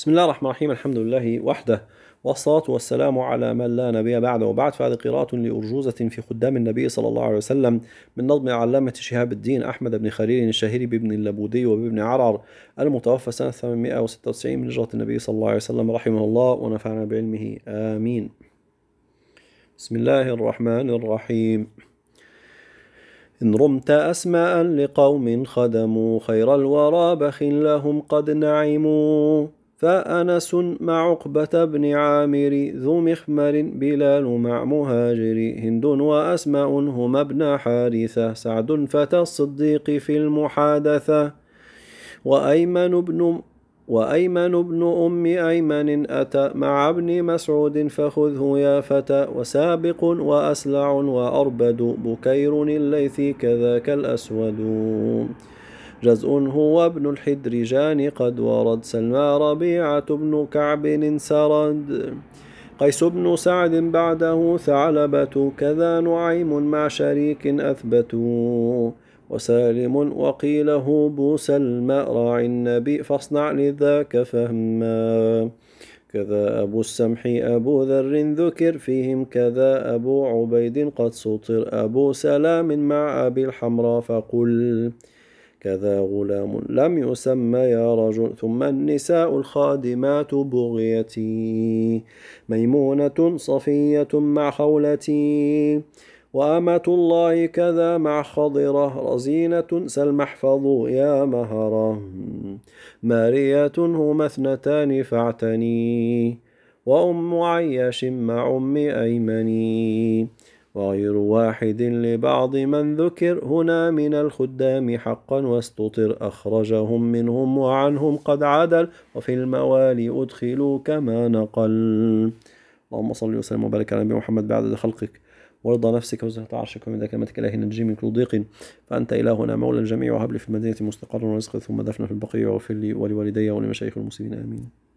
بسم الله الرحمن الرحيم الحمد لله وحده والصلاة والسلام على من لا نبي بعده وبعد فهذه قراءة لأرجوزة في خدام النبي صلى الله عليه وسلم من نظم علامة شهاب الدين أحمد بن خليل الشهيري بابن اللبودي وبابن عرر المتوفى سنة 896 من هجرة النبي صلى الله عليه وسلم رحمه الله ونفعنا بعلمه آمين بسم الله الرحمن الرحيم إن رمت أسماء لقوم خدموا خير الورى بخ لهم قد نعموا فأنس مع عقبة بن عامر ذو مخمر بلال مع مهاجر هند وأسماء هما ابن حارثة سعد فتى الصديق في المحادثة وأيمن بن وأيمن بن أم أيمن أتى مع ابن مسعود فخذه يا فتى وسابق وأسلع وأربد بكير الليثي كذاك الأسود جزء هو ابن الحدرجان قد ورد سلمى ربيعة بن كعب سرد قيس بن سعد بعده ثعلبة كذا نعيم مع شريك أثبتوا وسالم وقيله بو سلمى راعي النبي فاصنع لذاك فهما كذا أبو السمح أبو ذر ذكر فيهم كذا أبو عبيد قد سطر أبو سلام مع أبي الحمراء فقل كذا غلام لم يسمى يا رجل ثم النساء الخادمات بغيتي ميمونة صفية مع خولتي وأمة الله كذا مع خضرة رزينة سلم احفظوا يا مهرة مارية هما اثنتان فاعتني وأم عياش مع أم أيمني وغير واحد لبعض من ذكر هنا من الخدام حقا واستطر أخرجهم منهم وعنهم قد عدل وفي الموالي أدخلوا كما نقل اللهم صل وسلم وبارك على نبينا محمد بعدد خلقك ورضى نفسك وزهة عرشك ومن كلمتك إلهي نجي من كل ضيق فأنت إلهنا مولى الجميع وهب لي في المدينة مستقر ورزق ثم دفن في البقيع وفي لي ولوالدي ولمشايخ المسلمين آمين